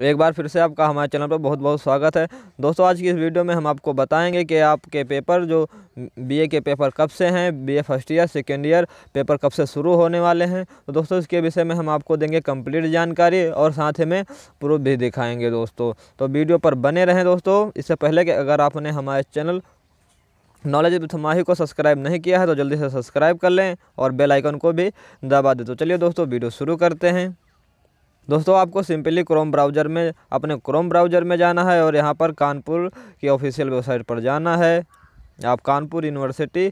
एक बार फिर से आपका हमारे चैनल पर बहुत बहुत स्वागत है दोस्तों आज की इस वीडियो में हम आपको बताएंगे कि आपके पेपर जो बीए के पेपर कब से हैं BA first year second year paper कब से शुरू होने वाले हैं तो दोस्तों इसके विषय में हम आपको देंगे कंप्लीट जानकारी और साथ ही में प्रूफ भी दिखाएंगे दोस्तों तो वीडियो पर बने रहें दोस्तों इससे पहले कि अगर आपने हमारे चैनल नॉलेज माही को सब्सक्राइब नहीं किया है तो जल्दी से सब्सक्राइब कर लें और बेलाइकन को भी दबा दें तो चलिए दोस्तों वीडियो शुरू करते हैं दोस्तों आपको सिंपली क्रोम ब्राउज़र में अपने क्रोम ब्राउज़र में जाना है और यहाँ पर कानपुर की ऑफिशियल वेबसाइट पर जाना है आप Kanpur university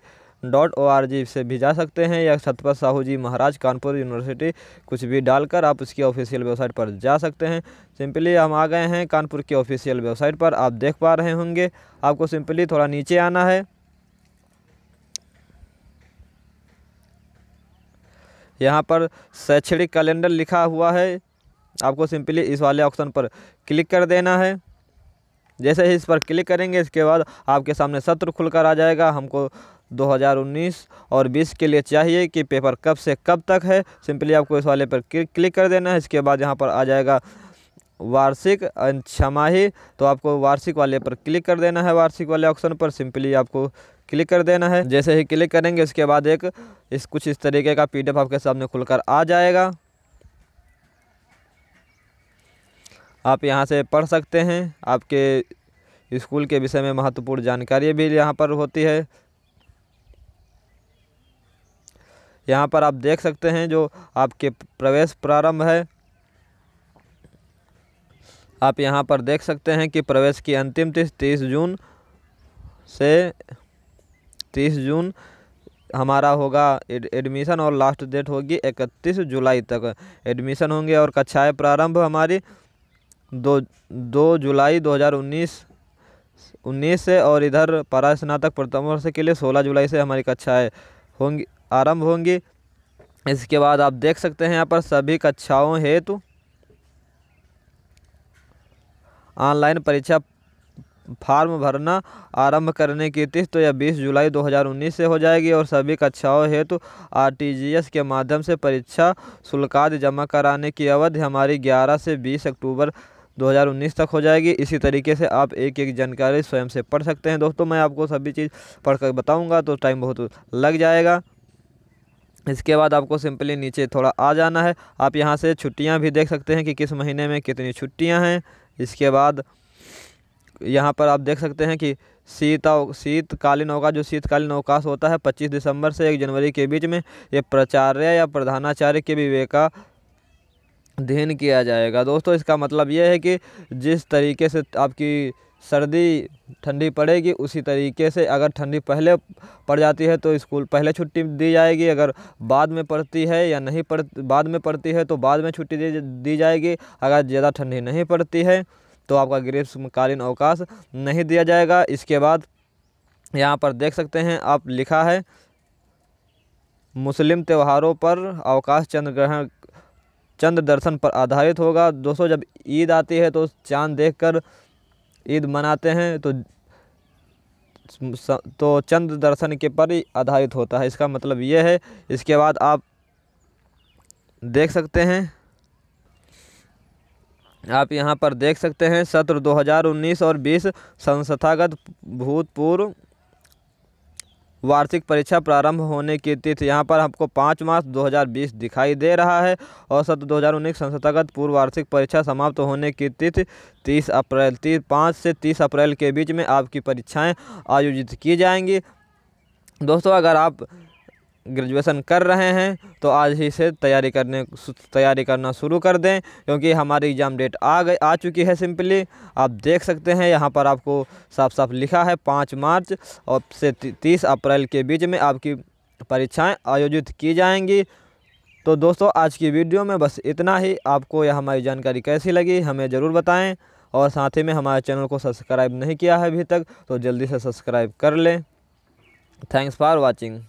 dot O R G से भी जा सकते हैं या छतपत साहू जी महाराज कानपुर यूनिवर्सिटी कुछ भी डालकर आप उसकी ऑफिशियल वेबसाइट पर जा सकते हैं सिंपली हम आ गए हैं कानपुर की ऑफिशियल वेबसाइट पर आप देख पा रहे होंगे आपको सिंपली थोड़ा नीचे आना है यहाँ पर शैक्षणिक कैलेंडर लिखा हुआ है आपको सिंपली इस वाले ऑप्शन पर क्लिक कर देना है जैसे ही इस पर क्लिक करेंगे इसके बाद आपके सामने सत्र खुलकर आ जाएगा हमको 2019 और 20 के लिए चाहिए कि पेपर कब से कब तक है सिंपली आपको इस वाले पर क्लिक कर देना है इसके बाद यहाँ पर आ जाएगा वार्षिक छमाही तो आपको वार्षिक वाले पर क्लिक कर देना है वार्षिक वाले ऑप्शन पर सिंपली आपको क्लिक कर देना है जैसे ही क्लिक करेंगे इसके बाद एक इस कुछ इस तरीके का पीडीएफ आपके सामने खुलकर आ जाएगा आप यहाँ से पढ़ सकते हैं आपके स्कूल के विषय में महत्वपूर्ण जानकारी भी यहाँ पर होती है यहाँ पर आप देख सकते हैं जो आपके प्रवेश प्रारंभ है आप यहाँ पर देख सकते हैं कि प्रवेश की अंतिम तिथि तीस जून से तीस जून हमारा होगा एडमिशन और लास्ट डेट होगी इकतीस जुलाई तक एडमिशन होंगे और कक्षाएं प्रारंभ हमारी दो दो जुलाई 2019 उन्नीस से और इधर परा स्नातक प्रथम वर्ष के लिए सोलह जुलाई से हमारी कक्षाएँ होंगी आरंभ होंगी इसके बाद आप देख सकते हैं यहाँ पर सभी कक्षाओं हेतु ऑनलाइन परीक्षा फार्म भरना आरंभ करने की तिथि तो यह 20 जुलाई 2019 से हो जाएगी और सभी कक्षाओं हेतु आरटीजीएस के माध्यम से परीक्षा शुल्क आदि जमा कराने की अवधि हमारी 11 से 20 अक्टूबर 2019 तक हो जाएगी इसी तरीके से आप एक एक जानकारी स्वयं से पढ़ सकते हैं दोस्तों मैं आपको सभी चीज़ पढ़ कर बताऊँगा तो टाइम बहुत लग जाएगा इसके बाद आपको सिंपली नीचे थोड़ा आ जाना है आप यहाँ से छुट्टियाँ भी देख सकते हैं कि किस महीने में कितनी छुट्टियाँ हैं इसके बाद यहाँ पर आप देख सकते हैं कि शीत शीतकालीन अवकाश जो शीतकालीन अवकाश होता है 25 दिसंबर से 1 जनवरी के बीच में ये प्राचार्य या प्रधानाचार्य के विवेका अध्ययन किया जाएगा दोस्तों इसका मतलब यह है कि जिस तरीके से आपकी सर्दी ठंडी पड़ेगी उसी तरीके से अगर ठंडी पहले पड़ जाती है तो स्कूल पहले छुट्टी दी जाएगी अगर बाद में पड़ती है या नहीं पड़ बाद में पड़ती है तो बाद में छुट्टी दी जाएगी अगर ज़्यादा ठंडी नहीं पड़ती है तो आपका ग्रीष्मकालीन अवकाश नहीं दिया जाएगा इसके बाद यहाँ पर देख सकते हैं आप लिखा है मुस्लिम त्योहारों पर अवकाश चंद्र ग्रहण चंद्र दर्शन पर आधारित होगा दोस्तों जब ईद आती है तो चांद देखकर ईद मनाते हैं तो तो चंद्र दर्शन के पर ही आधारित होता है इसका मतलब ये है इसके बाद आप देख सकते हैं आप यहाँ पर देख सकते हैं सत्र 2019 और 20 संस्थागत भूतपूर्व वार्षिक परीक्षा प्रारंभ होने की तिथि यहाँ पर हमको पाँच मार्च 2020 दिखाई दे रहा है और सत्र दो हज़ार उन्नीस संस्थागत पूर्व वार्षिक परीक्षा समाप्त होने की तिथि तीस अप्रैल तीस पाँच से तीस अप्रैल के बीच में आपकी परीक्षाएँ आयोजित की जाएंगी दोस्तों अगर आप ग्रेजुएशन कर रहे हैं तो आज ही से तैयारी करने तैयारी करना शुरू कर दें क्योंकि हमारी एग्ज़ाम डेट आ गई आ चुकी है सिंपली आप देख सकते हैं यहाँ पर आपको साफ साफ लिखा है पाँच मार्च और से तीस अप्रैल के बीच में आपकी परीक्षाएं आयोजित की जाएंगी तो दोस्तों आज की वीडियो में बस इतना ही आपको यह हमारी जानकारी कैसी लगी हमें ज़रूर बताएँ और साथ ही में हमारे चैनल को सब्सक्राइब नहीं किया है अभी तक तो जल्दी से सब्सक्राइब कर लें थैंक्स फॉर वॉचिंग